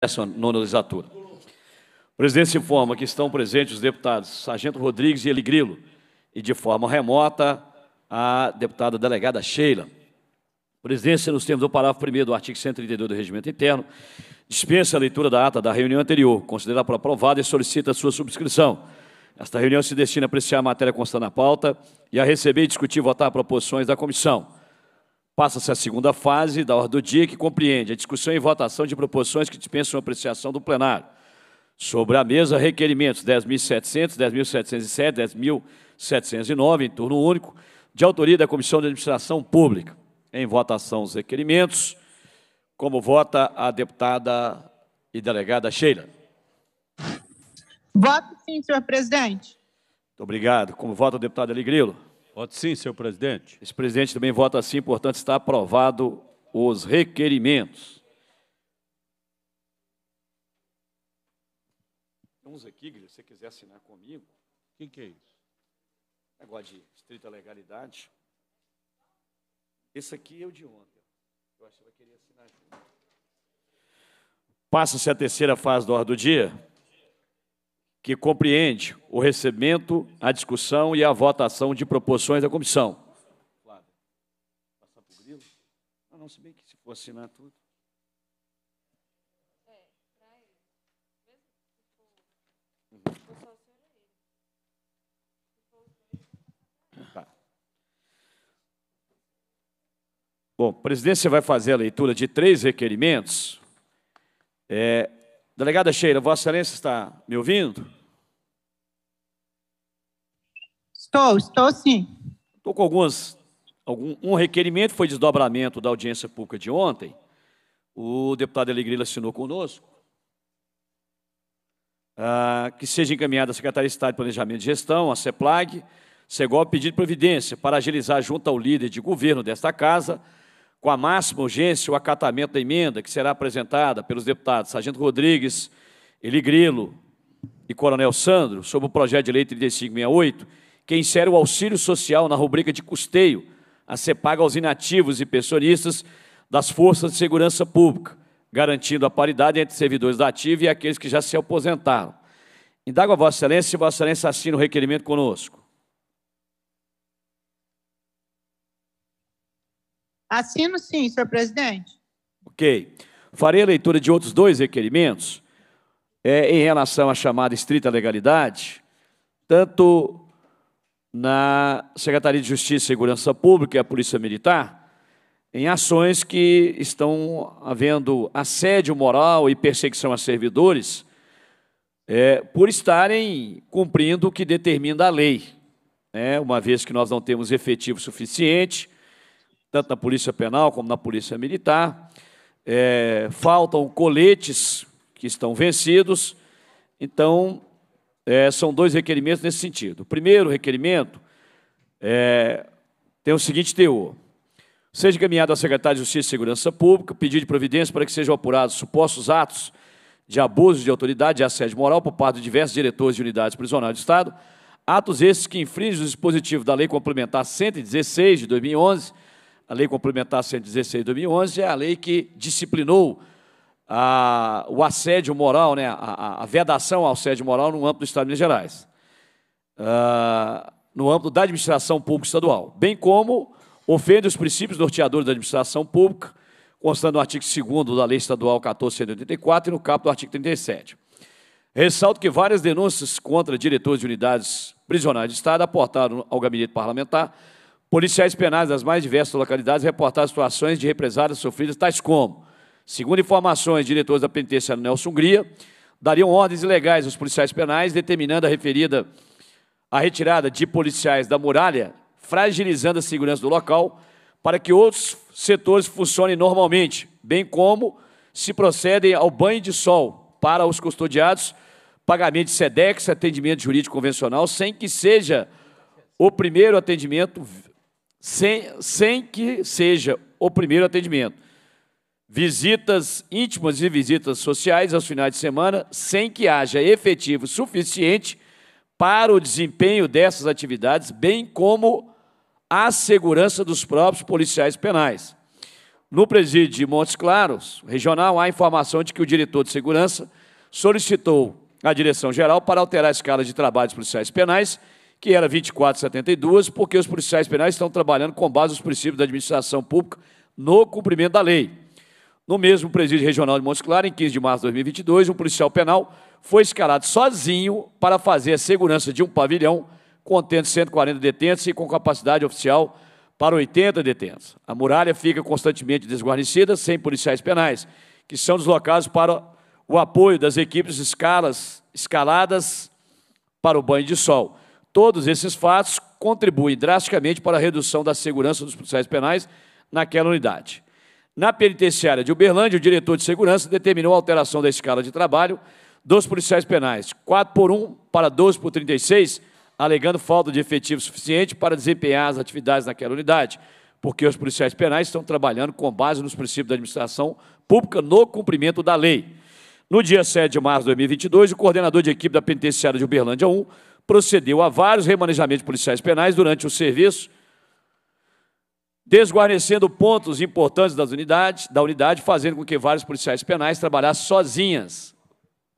dessa nona legislatura. O presidente informa que estão presentes os deputados Sargento Rodrigues e Eli e de forma remota a deputada delegada Sheila. Presidência, nos termos do parágrafo 1 do artigo 132 do Regimento Interno, dispensa a leitura da ata da reunião anterior, considera por aprovada e solicita sua subscrição. Esta reunião se destina a apreciar a matéria constante na pauta e a receber, e discutir e votar proposições da comissão. Passa-se a segunda fase da ordem do dia, que compreende a discussão e votação de proposições que dispensam a apreciação do plenário. Sobre a mesa, requerimentos 10.700, 10.707, 10.709, em turno único, de autoria da Comissão de Administração Pública. Em votação, os requerimentos. Como vota a deputada e delegada Sheila? Voto sim, senhor presidente. Muito obrigado. Como vota o deputado Aligrilo? Voto sim, senhor presidente. Esse presidente também vota sim, portanto, está aprovado os requerimentos. Tem uns aqui, Guilherme, se você quiser assinar comigo. O que, que é isso? Negócio de estrita legalidade. Esse aqui é o de ontem. Eu acho que vai querer assinar junto. Passa-se a terceira fase da ordem do dia que compreende o recebimento, a discussão e a votação de proposições da comissão. Passar grilo? Ah, não, se bem que se for assinar tudo. Tá. Bom, a presidência vai fazer a leitura de três requerimentos. É, delegada Sheila, Vossa Excelência está me ouvindo? Estou, estou sim. Estou com algumas, algum, um requerimento, foi desdobramento da audiência pública de ontem. O deputado Alegrila assinou conosco. Ah, que seja encaminhada à Secretaria de Estado de Planejamento e Gestão, a CEPLAG, pedido de providência para agilizar junto ao líder de governo desta casa, com a máxima urgência, o acatamento da emenda que será apresentada pelos deputados Sargento Rodrigues, Eli e Coronel Sandro, sobre o projeto de lei 3568, que insere o auxílio social na rubrica de custeio a ser pago aos inativos e pensionistas das forças de segurança pública, garantindo a paridade entre servidores da ativa e aqueles que já se aposentaram. Indago a Vossa Excelência se Vossa Excelência assina o requerimento conosco. Assino sim, senhor presidente. Ok. Farei a leitura de outros dois requerimentos é, em relação à chamada estrita legalidade. Tanto na Secretaria de Justiça e Segurança Pública e a Polícia Militar em ações que estão havendo assédio moral e perseguição a servidores é, por estarem cumprindo o que determina a lei, né? uma vez que nós não temos efetivo suficiente, tanto na Polícia Penal como na Polícia Militar, é, faltam coletes que estão vencidos, então é, são dois requerimentos nesse sentido. O primeiro requerimento é, tem o seguinte teor. Seja encaminhado à Secretaria de Justiça e Segurança Pública pedido de providência para que sejam apurados supostos atos de abuso de autoridade e assédio moral por parte de diversos diretores de unidades prisionais do Estado, atos esses que infringem o dispositivo da Lei Complementar 116 de 2011. A Lei Complementar 116 de 2011 é a lei que disciplinou a, o assédio moral, né, a, a, vedação ao assédio moral no âmbito do Estado de Minas Gerais, uh, no âmbito da administração pública estadual, bem como ofende os princípios norteadores da administração pública, constando no artigo 2 da Lei Estadual 1484 e no capo do artigo 37. Ressalto que várias denúncias contra diretores de unidades prisionais de Estado aportaram ao gabinete parlamentar policiais penais das mais diversas localidades reportaram situações de represálias sofridas, tais como Segundo informações, diretores da penitência Nelson Hungria dariam ordens ilegais aos policiais penais, determinando a referida a retirada de policiais da muralha, fragilizando a segurança do local para que outros setores funcionem normalmente, bem como se procedem ao banho de sol para os custodiados, pagamento de SEDEX, atendimento jurídico convencional, sem que seja o primeiro atendimento, sem, sem que seja o primeiro atendimento visitas íntimas e visitas sociais aos finais de semana, sem que haja efetivo suficiente para o desempenho dessas atividades, bem como a segurança dos próprios policiais penais. No presídio de Montes Claros, regional, há informação de que o diretor de segurança solicitou à direção-geral para alterar a escala de trabalho dos policiais penais, que era 24,72, porque os policiais penais estão trabalhando com base nos princípios da administração pública no cumprimento da lei. No mesmo presídio regional de Montes Claros, em 15 de março de 2022, um policial penal foi escalado sozinho para fazer a segurança de um pavilhão contendo 140 detentos e com capacidade oficial para 80 detentos. A muralha fica constantemente desguarnecida, sem policiais penais, que são deslocados para o apoio das equipes escalas, escaladas para o banho de sol. Todos esses fatos contribuem drasticamente para a redução da segurança dos policiais penais naquela unidade. Na penitenciária de Uberlândia, o diretor de segurança determinou a alteração da escala de trabalho dos policiais penais, 4 por 1 para 12 por 36, alegando falta de efetivo suficiente para desempenhar as atividades naquela unidade, porque os policiais penais estão trabalhando com base nos princípios da administração pública no cumprimento da lei. No dia 7 de março de 2022, o coordenador de equipe da penitenciária de Uberlândia 1 procedeu a vários remanejamentos policiais penais durante o serviço desguarnecendo pontos importantes das unidades, da unidade, fazendo com que vários policiais penais trabalhassem sozinhas.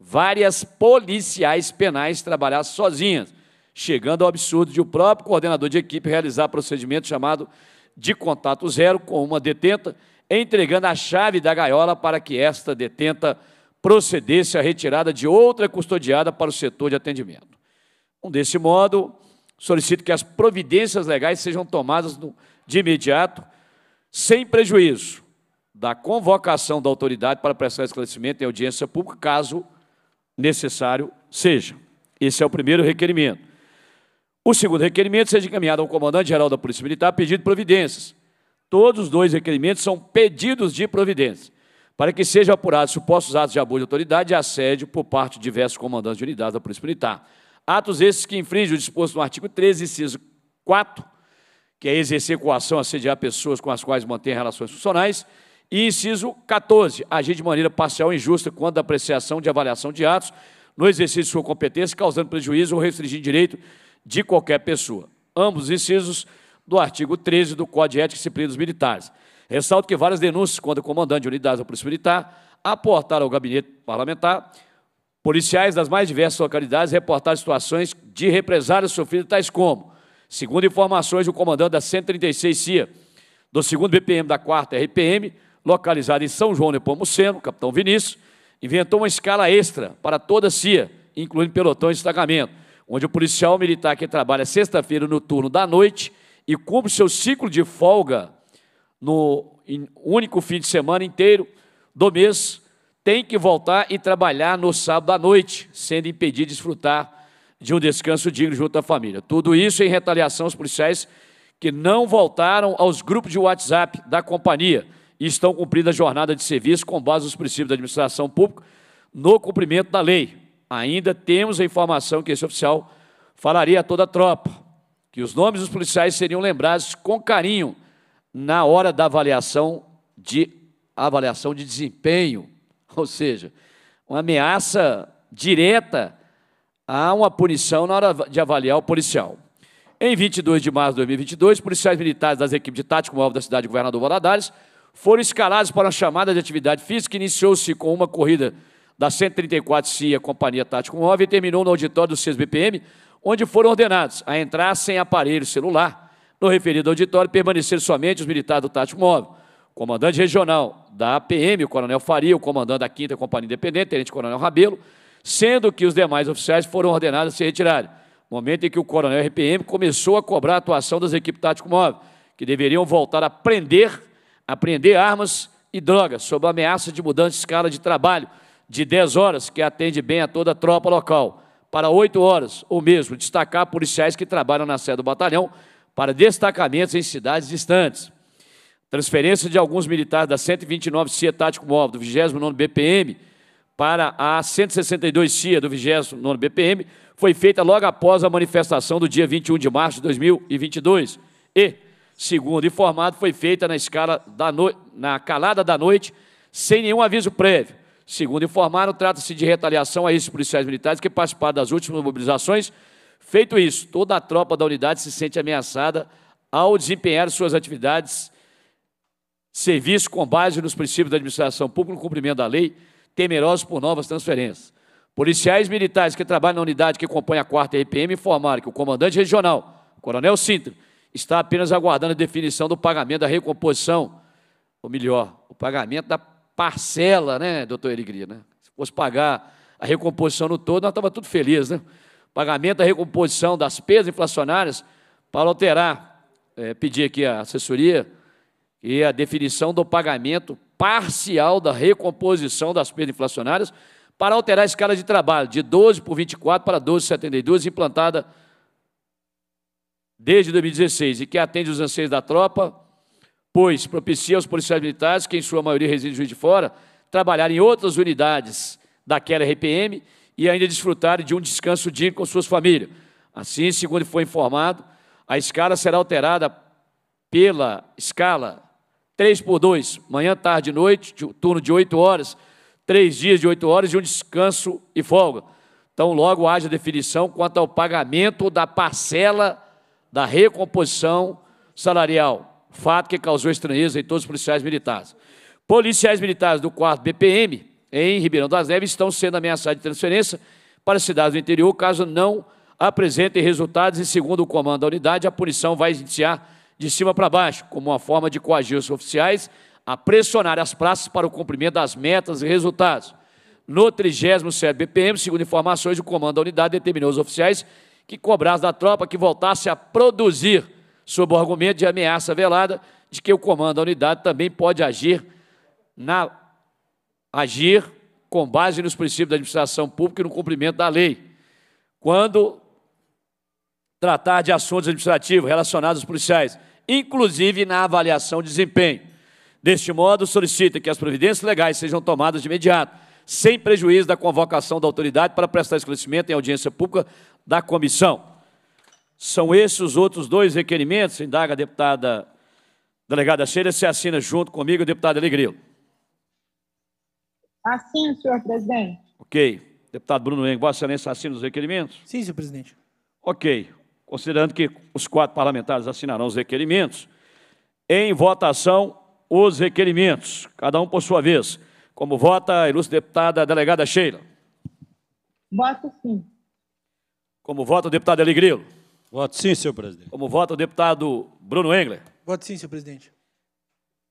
Várias policiais penais trabalhassem sozinhas, chegando ao absurdo de o próprio coordenador de equipe realizar procedimento chamado de contato zero com uma detenta, entregando a chave da gaiola para que esta detenta procedesse à retirada de outra custodiada para o setor de atendimento. Desse modo, solicito que as providências legais sejam tomadas no de imediato, sem prejuízo da convocação da autoridade para prestar esclarecimento em audiência pública, caso necessário seja. Esse é o primeiro requerimento. O segundo requerimento seja encaminhado ao comandante-geral da Polícia Militar pedido de providências. Todos os dois requerimentos são pedidos de providências, para que sejam apurados supostos atos de abuso de autoridade e assédio por parte de diversos comandantes de unidades da Polícia Militar. Atos esses que infringem o disposto no artigo 13, inciso 4 que é exercer coação, assediar pessoas com as quais mantém relações funcionais. E inciso 14, agir de maneira parcial e injusta quando a apreciação de avaliação de atos no exercício de sua competência, causando prejuízo ou restringindo direito de qualquer pessoa. Ambos incisos do artigo 13 do Código de Ética e Disciplina dos Militares. Ressalto que várias denúncias contra o comandante de unidades da Polícia Militar aportaram ao gabinete parlamentar policiais das mais diversas localidades reportaram situações de represálias sofridas tais como Segundo informações o comandante da 136 CIA, do 2 BPM da 4 RPM, localizado em São João de Pomoceno, capitão Vinícius, inventou uma escala extra para toda a CIA, incluindo pelotão e destacamento, onde o policial militar que trabalha sexta-feira no turno da noite e cumpre seu ciclo de folga no único fim de semana inteiro do mês, tem que voltar e trabalhar no sábado à noite, sendo impedido de desfrutar de um descanso digno junto à família. Tudo isso em retaliação aos policiais que não voltaram aos grupos de WhatsApp da companhia e estão cumprindo a jornada de serviço com base nos princípios da administração pública no cumprimento da lei. Ainda temos a informação que esse oficial falaria a toda a tropa, que os nomes dos policiais seriam lembrados com carinho na hora da avaliação de avaliação de desempenho, ou seja, uma ameaça direta há uma punição na hora de avaliar o policial. Em 22 de março de 2022, policiais militares das equipes de tático móvel da cidade de governador Valadares foram escalados para uma chamada de atividade física que iniciou-se com uma corrida da 134 CIA Companhia Tático Móvel e terminou no auditório do 6 BPM, onde foram ordenados a entrar sem aparelho celular. No referido auditório permaneceram somente os militares do Tático Móvel, o comandante regional da APM, o coronel Faria, o comandante da 5 Companhia Independente, tenente coronel Rabelo, sendo que os demais oficiais foram ordenados a se retirarem. Momento em que o coronel RPM começou a cobrar a atuação das equipes tático móvel, que deveriam voltar a prender, a prender armas e drogas, sob a ameaça de mudança de escala de trabalho de 10 horas, que atende bem a toda a tropa local, para 8 horas, ou mesmo destacar policiais que trabalham na sede do batalhão para destacamentos em cidades distantes. Transferência de alguns militares da 129 CIA Tático Móvel, do 29 BPM, para a 162 CIA do 29 BPM foi feita logo após a manifestação do dia 21 de março de 2022 e, segundo informado, foi feita na escala da no... na calada da noite, sem nenhum aviso prévio. Segundo informaram, trata-se de retaliação a esses policiais militares que participaram das últimas mobilizações. Feito isso, toda a tropa da unidade se sente ameaçada ao desempenhar suas atividades, serviço com base nos princípios da administração pública, no cumprimento da lei, temerosos por novas transferências. Policiais militares que trabalham na unidade que acompanha a 4 RPM informaram que o comandante regional, Coronel Sintra, está apenas aguardando a definição do pagamento da recomposição, ou melhor, o pagamento da parcela, né, doutor Erigria? Né? Se fosse pagar a recomposição no todo, nós estávamos tudo felizes, né? Pagamento da recomposição das perdas inflacionárias para alterar, é, pedir aqui a assessoria e a definição do pagamento parcial da recomposição das perdas inflacionárias para alterar a escala de trabalho de 12 por 24 para 12,72, implantada desde 2016, e que atende os anseios da tropa, pois propicia aos policiais militares, que em sua maioria residem de fora, trabalhar em outras unidades daquela RPM e ainda desfrutarem de um descanso digno com suas famílias. Assim, segundo foi informado, a escala será alterada pela escala Três por dois, manhã, tarde e noite, turno de oito horas, três dias de oito horas e um descanso e folga. Então, logo haja definição quanto ao pagamento da parcela da recomposição salarial, fato que causou estranheza em todos os policiais militares. Policiais militares do 4 BPM, em Ribeirão das Neves, estão sendo ameaçados de transferência para cidades do interior, caso não apresentem resultados, e segundo o comando da unidade, a punição vai iniciar de cima para baixo, como uma forma de coagir os oficiais a pressionar as praças para o cumprimento das metas e resultados. No 37 BPM, segundo informações, o comando da unidade determinou aos oficiais que cobrassem da tropa que voltasse a produzir, sob o argumento de ameaça velada de que o comando da unidade também pode agir na agir com base nos princípios da administração pública e no cumprimento da lei. Quando tratar de assuntos administrativos relacionados aos policiais, inclusive na avaliação de desempenho. Deste modo, solicita que as providências legais sejam tomadas de imediato, sem prejuízo da convocação da autoridade para prestar esclarecimento em audiência pública da comissão. São esses os outros dois requerimentos, indaga a deputada delegada Sheila, se assina junto comigo, deputada Alegrilo. Assim, senhor presidente. Ok. Deputado Bruno Engo, Vossa Excelência assina os requerimentos? Sim, senhor presidente. Ok considerando que os quatro parlamentares assinarão os requerimentos, em votação os requerimentos, cada um por sua vez. Como vota a ilustre deputada delegada Sheila? Voto sim. Como vota o deputado Eligrilo? Voto sim, senhor presidente. Como vota o deputado Bruno Engler? Voto sim, senhor presidente.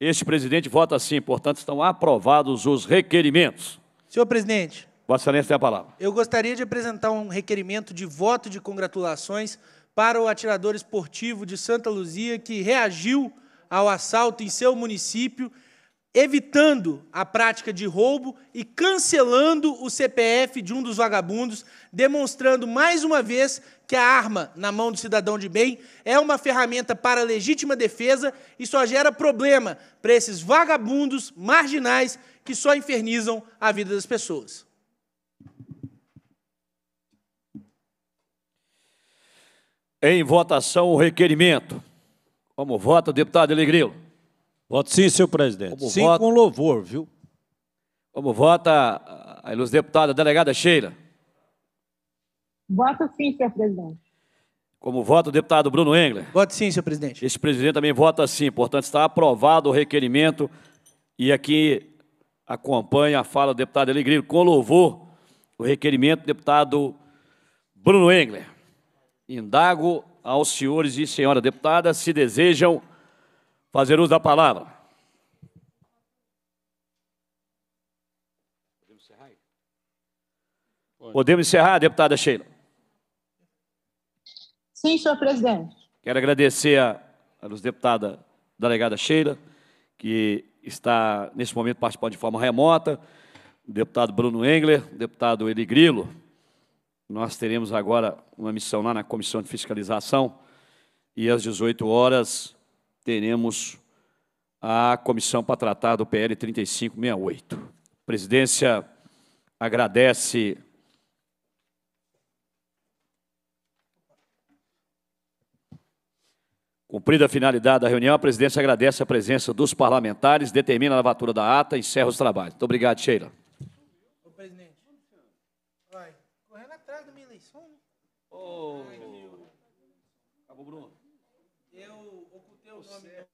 Este presidente vota sim, portanto, estão aprovados os requerimentos. Senhor presidente. Vossa Excelência tem a palavra. Eu gostaria de apresentar um requerimento de voto de congratulações para o atirador esportivo de Santa Luzia que reagiu ao assalto em seu município, evitando a prática de roubo e cancelando o CPF de um dos vagabundos, demonstrando mais uma vez que a arma na mão do cidadão de bem é uma ferramenta para legítima defesa e só gera problema para esses vagabundos marginais que só infernizam a vida das pessoas. Em votação o requerimento. Como vota o deputado Elegrilo? Voto sim, senhor presidente. Como sim, vota... com louvor, viu? Como vota a ilustre deputada delegada Sheila? Voto sim, senhor presidente. Como vota o deputado Bruno Engler? Voto sim, senhor presidente. Este presidente também vota sim. Portanto, está aprovado o requerimento e aqui acompanha a fala do deputado Elegrilo. Com louvor, o requerimento do deputado Bruno Engler. Indago aos senhores e senhora deputadas se desejam fazer uso da palavra. Podemos encerrar, Podemos encerrar deputada Sheila. Sim, senhor presidente. Quero agradecer a, a deputada delegada Sheila, que está, nesse momento, participando de forma remota, o deputado Bruno Engler, o deputado Eli Grilo, nós teremos agora uma missão lá na comissão de fiscalização e às 18 horas teremos a comissão para tratar do PL 3568. A presidência agradece Cumprida a finalidade da reunião, a presidência agradece a presença dos parlamentares, determina a lavatura da ata e encerra os trabalhos. Muito obrigado, Sheila. Bruno. Eu ocultei o, o nome. Certo. É